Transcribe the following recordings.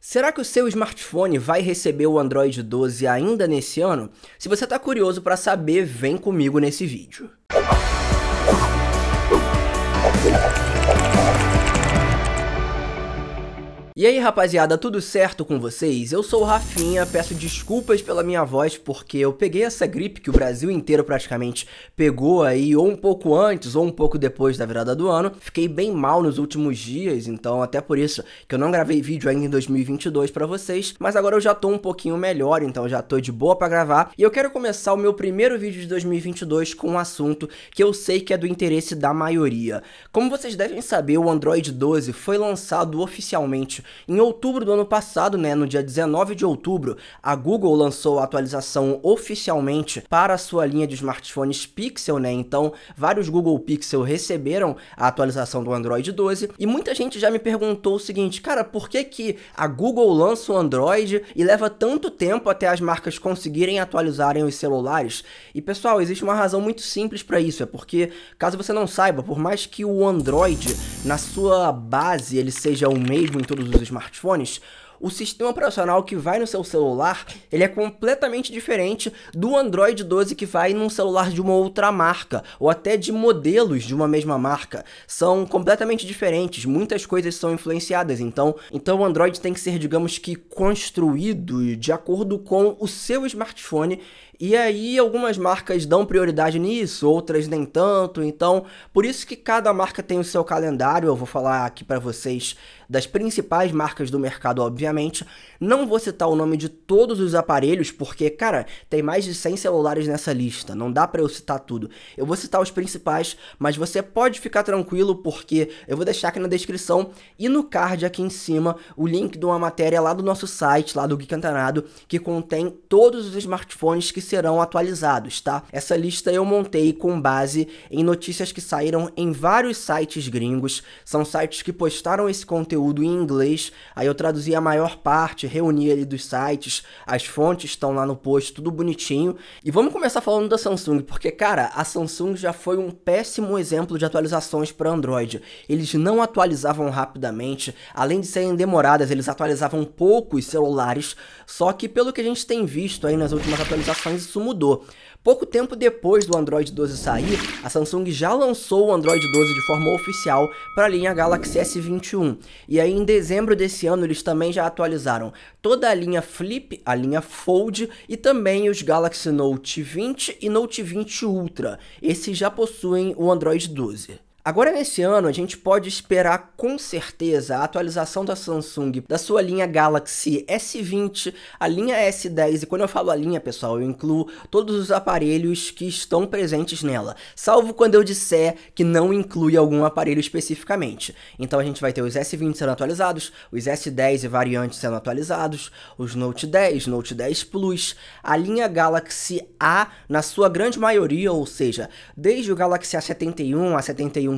Será que o seu smartphone vai receber o Android 12 ainda nesse ano? Se você está curioso para saber, vem comigo nesse vídeo. E aí rapaziada, tudo certo com vocês? Eu sou o Rafinha, peço desculpas pela minha voz porque eu peguei essa gripe que o Brasil inteiro praticamente pegou aí ou um pouco antes ou um pouco depois da virada do ano. Fiquei bem mal nos últimos dias, então até por isso que eu não gravei vídeo ainda em 2022 para vocês, mas agora eu já tô um pouquinho melhor, então já tô de boa para gravar. E eu quero começar o meu primeiro vídeo de 2022 com um assunto que eu sei que é do interesse da maioria. Como vocês devem saber, o Android 12 foi lançado oficialmente em outubro do ano passado, né, no dia 19 de outubro, a Google lançou a atualização oficialmente para a sua linha de smartphones Pixel, né? Então, vários Google Pixel receberam a atualização do Android 12 e muita gente já me perguntou o seguinte, cara, por que que a Google lança o Android e leva tanto tempo até as marcas conseguirem atualizarem os celulares? E pessoal, existe uma razão muito simples para isso, é porque caso você não saiba, por mais que o Android na sua base ele seja o mesmo em todos os dos smartphones, o sistema operacional que vai no seu celular, ele é completamente diferente do Android 12 que vai num celular de uma outra marca, ou até de modelos de uma mesma marca. São completamente diferentes, muitas coisas são influenciadas, então, então o Android tem que ser, digamos que, construído de acordo com o seu smartphone e aí algumas marcas dão prioridade nisso, outras nem tanto. Então, por isso que cada marca tem o seu calendário. Eu vou falar aqui para vocês das principais marcas do mercado, obviamente. Não vou citar o nome de todos os aparelhos, porque, cara, tem mais de 100 celulares nessa lista. Não dá para eu citar tudo. Eu vou citar os principais, mas você pode ficar tranquilo porque eu vou deixar aqui na descrição e no card aqui em cima o link de uma matéria lá do nosso site, lá do Geek Antenado, que contém todos os smartphones que serão atualizados, tá? Essa lista eu montei com base em notícias que saíram em vários sites gringos, são sites que postaram esse conteúdo em inglês, aí eu traduzi a maior parte, reuni ali dos sites, as fontes estão lá no post, tudo bonitinho. E vamos começar falando da Samsung, porque cara, a Samsung já foi um péssimo exemplo de atualizações para Android. Eles não atualizavam rapidamente, além de serem demoradas, eles atualizavam poucos celulares, só que pelo que a gente tem visto aí nas últimas atualizações, mas isso mudou. Pouco tempo depois do Android 12 sair, a Samsung já lançou o Android 12 de forma oficial para a linha Galaxy S21. E aí em dezembro desse ano eles também já atualizaram toda a linha Flip, a linha Fold e também os Galaxy Note 20 e Note 20 Ultra. Esses já possuem o Android 12. Agora nesse ano a gente pode esperar com certeza a atualização da Samsung da sua linha Galaxy S20, a linha S10 e quando eu falo a linha, pessoal, eu incluo todos os aparelhos que estão presentes nela, salvo quando eu disser que não inclui algum aparelho especificamente. Então a gente vai ter os S20 sendo atualizados, os S10 e variantes sendo atualizados, os Note 10, Note 10 Plus, a linha Galaxy A na sua grande maioria, ou seja, desde o Galaxy A71 a 71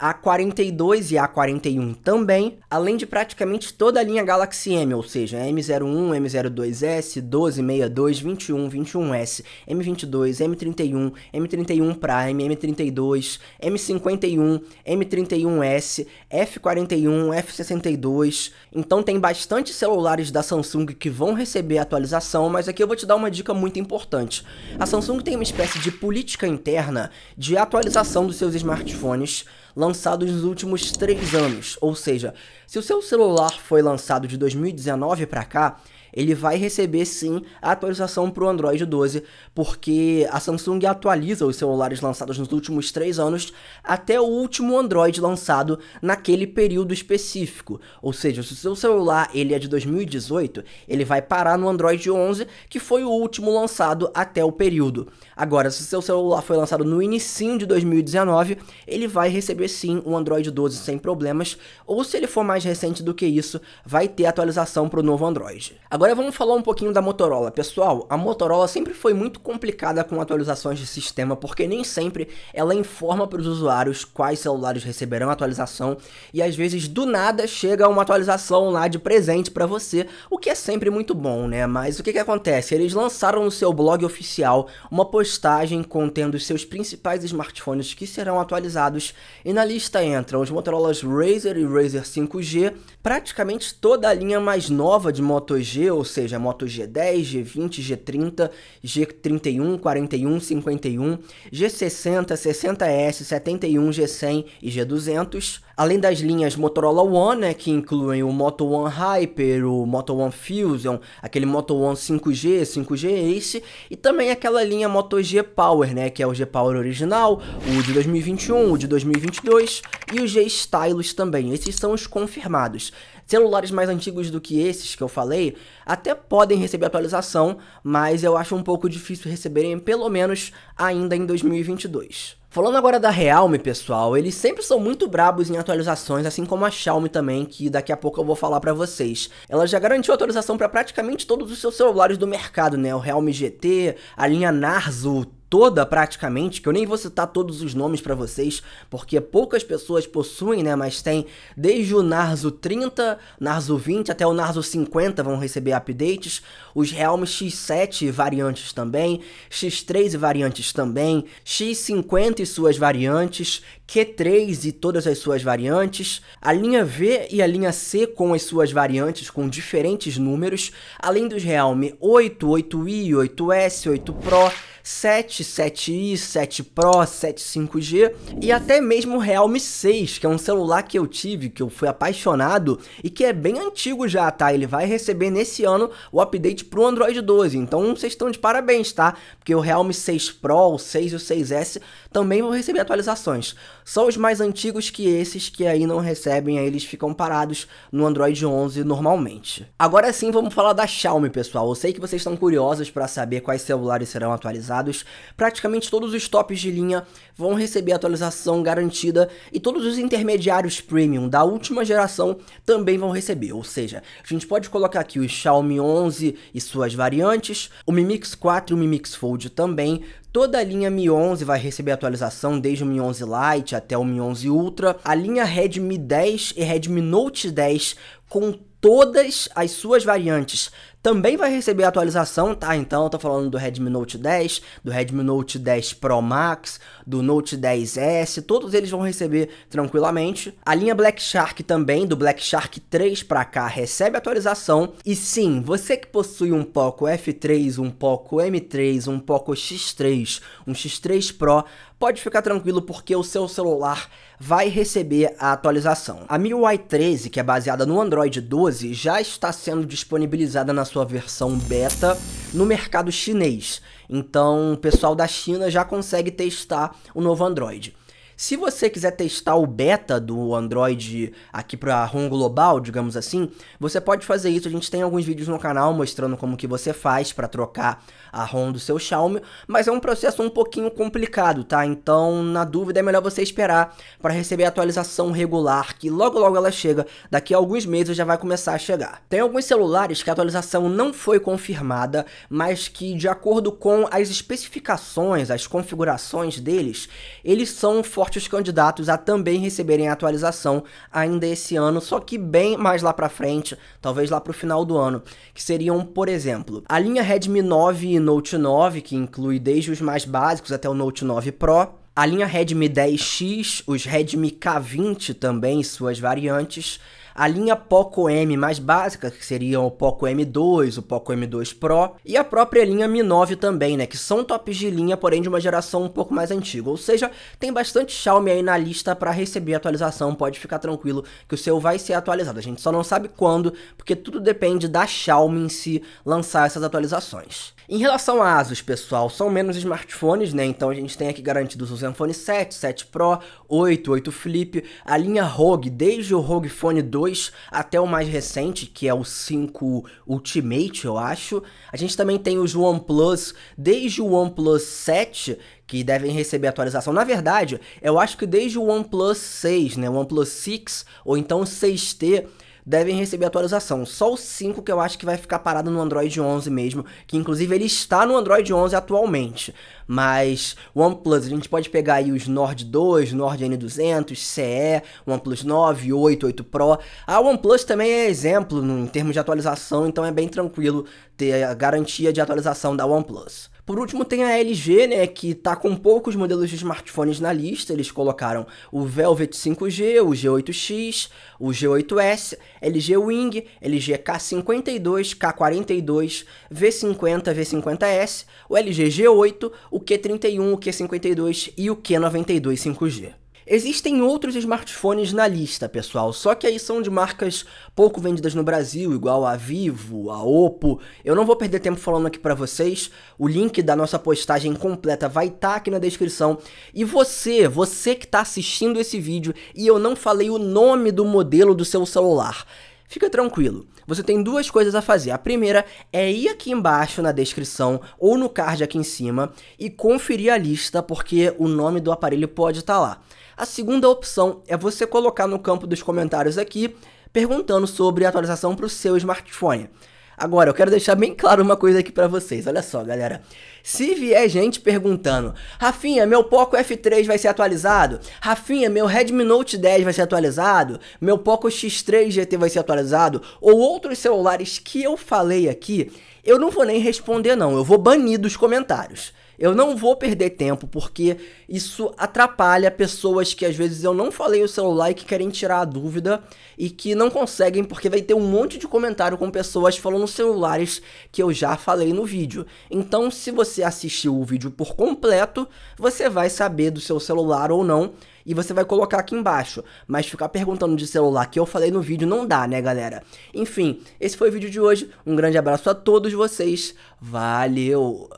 a 42 e a A41 também, além de praticamente toda a linha Galaxy M, ou seja, M01, M02S, 12, 62, 21, 21S, M22, M31, M31 Prime, M32, M51, M31S, F41, F62. Então tem bastante celulares da Samsung que vão receber atualização, mas aqui eu vou te dar uma dica muito importante. A Samsung tem uma espécie de política interna de atualização dos seus smartphones lançados nos últimos 3 anos. Ou seja, se o seu celular foi lançado de 2019 para cá, ele vai receber sim a atualização para o Android 12, porque a Samsung atualiza os celulares lançados nos últimos três anos até o último Android lançado naquele período específico. Ou seja, se o seu celular ele é de 2018, ele vai parar no Android 11, que foi o último lançado até o período. Agora, se o seu celular foi lançado no início de 2019, ele vai receber sim o Android 12 sem problemas, ou se ele for mais recente do que isso, vai ter atualização para o novo Android. Agora vamos falar um pouquinho da Motorola. Pessoal, a Motorola sempre foi muito complicada com atualizações de sistema, porque nem sempre ela informa para os usuários quais celulares receberão atualização, e às vezes do nada chega uma atualização lá de presente para você, o que é sempre muito bom, né? Mas o que, que acontece? Eles lançaram no seu blog oficial uma postagem contendo os seus principais smartphones que serão atualizados, e na lista entram os Motorola Razer e Razer 5G, praticamente toda a linha mais nova de Moto G ou seja, Moto G10, G20, G30, G31, 41, 51, G60, 60S, 71, G100 e G200, além das linhas Motorola One, né, que incluem o Moto One Hyper, o Moto One Fusion, aquele Moto One 5G, 5G Ace, e também aquela linha Moto G Power, né, que é o G Power original, o de 2021, o de 2022 e o G Stylus também. Esses são os confirmados. Celulares mais antigos do que esses que eu falei até podem receber atualização, mas eu acho um pouco difícil receberem, pelo menos ainda em 2022. Falando agora da Realme, pessoal, eles sempre são muito brabos em atualizações, assim como a Xiaomi também, que daqui a pouco eu vou falar para vocês. Ela já garantiu atualização para praticamente todos os seus celulares do mercado, né? O Realme GT, a linha Narzo toda praticamente, que eu nem vou citar todos os nomes para vocês, porque poucas pessoas possuem, né, mas tem desde o Narzo 30, Narzo 20 até o Narzo 50 vão receber updates, os Realme X7 variantes também, X3 e variantes também, X50 e suas variantes, Q3 e todas as suas variantes, a linha V e a linha C com as suas variantes com diferentes números, além dos Realme 8, 8i, 8s, 8 Pro, 7 7, i 7 Pro, 7 5G e até mesmo o Realme 6, que é um celular que eu tive, que eu fui apaixonado e que é bem antigo já, tá? Ele vai receber nesse ano o update pro Android 12, então vocês estão de parabéns, tá? Porque o Realme 6 Pro, o 6 e o 6S também vão receber atualizações. São os mais antigos que esses que aí não recebem, aí eles ficam parados no Android 11 normalmente. Agora sim, vamos falar da Xiaomi, pessoal. Eu sei que vocês estão curiosos para saber quais celulares serão atualizados, praticamente todos os tops de linha vão receber atualização garantida e todos os intermediários premium da última geração também vão receber. Ou seja, a gente pode colocar aqui o Xiaomi 11 e suas variantes, o Mi Mix 4 e o Mi Mix Fold também, Toda a linha Mi 11 vai receber atualização, desde o Mi 11 Lite até o Mi 11 Ultra. A linha Redmi 10 e Redmi Note 10 com todas as suas variantes também vai receber atualização, tá? Então eu tô falando do Redmi Note 10, do Redmi Note 10 Pro Max, do Note 10S, todos eles vão receber tranquilamente. A linha Black Shark também, do Black Shark 3 para cá, recebe atualização. E sim, você que possui um Poco F3, um Poco M3, um Poco X3, um X3 Pro, pode ficar tranquilo porque o seu celular vai receber a atualização. A MIUI 13, que é baseada no Android 12, já está sendo disponibilizada na sua versão beta no mercado chinês. Então, o pessoal da China já consegue testar o novo Android. Se você quiser testar o beta do Android aqui para ROM global, digamos assim, você pode fazer isso. A gente tem alguns vídeos no canal mostrando como que você faz para trocar a ROM do seu Xiaomi, mas é um processo um pouquinho complicado, tá? Então, na dúvida é melhor você esperar para receber a atualização regular, que logo logo ela chega, daqui a alguns meses já vai começar a chegar. Tem alguns celulares que a atualização não foi confirmada, mas que de acordo com as especificações, as configurações deles, eles são fortes os candidatos a também receberem a atualização ainda esse ano, só que bem mais lá para frente, talvez lá para o final do ano, que seriam, por exemplo, a linha Redmi 9 e Note 9, que inclui desde os mais básicos até o Note 9 Pro, a linha Redmi 10X, os Redmi K20 também, suas variantes, a linha Poco M mais básica, que seriam o Poco M2, o Poco M2 Pro, e a própria linha Mi 9 também, né, que são tops de linha, porém de uma geração um pouco mais antiga. Ou seja, tem bastante Xiaomi aí na lista para receber atualização, pode ficar tranquilo que o seu vai ser atualizado. A gente só não sabe quando, porque tudo depende da Xiaomi em si lançar essas atualizações. Em relação a ASUS, pessoal, são menos smartphones, né, então a gente tem aqui garantidos os Zenfone 7, 7 Pro, 8, 8 Flip, a linha Rogue, desde o Rogue Phone 2 até o mais recente, que é o 5 Ultimate, eu acho. A gente também tem os OnePlus, desde o OnePlus 7, que devem receber atualização. Na verdade, eu acho que desde o OnePlus 6, né, o OnePlus 6 ou então o 6T, devem receber atualização. Só os 5 que eu acho que vai ficar parado no Android 11 mesmo, que inclusive ele está no Android 11 atualmente. Mas OnePlus, a gente pode pegar aí os Nord 2, Nord N200, CE, OnePlus 9, 8, 8 Pro. A OnePlus também é exemplo em termos de atualização, então é bem tranquilo ter a garantia de atualização da OnePlus. Por último, tem a LG, né, que está com poucos modelos de smartphones na lista. Eles colocaram o Velvet 5G, o G8X, o G8S, LG Wing, LG K52, K42, V50, V50S, o LG G8, o Q31, o Q52 e o Q92 5G. Existem outros smartphones na lista, pessoal, só que aí são de marcas pouco vendidas no Brasil, igual a Vivo, a Oppo. Eu não vou perder tempo falando aqui para vocês. O link da nossa postagem completa vai estar tá aqui na descrição. E você, você que está assistindo esse vídeo e eu não falei o nome do modelo do seu celular, Fica tranquilo, você tem duas coisas a fazer. A primeira é ir aqui embaixo na descrição ou no card aqui em cima e conferir a lista, porque o nome do aparelho pode estar tá lá. A segunda opção é você colocar no campo dos comentários aqui perguntando sobre a atualização para o seu smartphone. Agora, eu quero deixar bem claro uma coisa aqui para vocês. Olha só, galera. Se vier gente perguntando, Rafinha, meu Poco F3 vai ser atualizado? Rafinha, meu Redmi Note 10 vai ser atualizado? Meu Poco X3 GT vai ser atualizado? Ou outros celulares que eu falei aqui, eu não vou nem responder não, eu vou banir dos comentários. Eu não vou perder tempo, porque isso atrapalha pessoas que às vezes eu não falei o celular e que querem tirar a dúvida e que não conseguem, porque vai ter um monte de comentário com pessoas falando celulares que eu já falei no vídeo. Então, se você assistiu o vídeo por completo, você vai saber do seu celular ou não e você vai colocar aqui embaixo. Mas ficar perguntando de celular que eu falei no vídeo não dá, né, galera? Enfim, esse foi o vídeo de hoje. Um grande abraço a todos vocês. Valeu!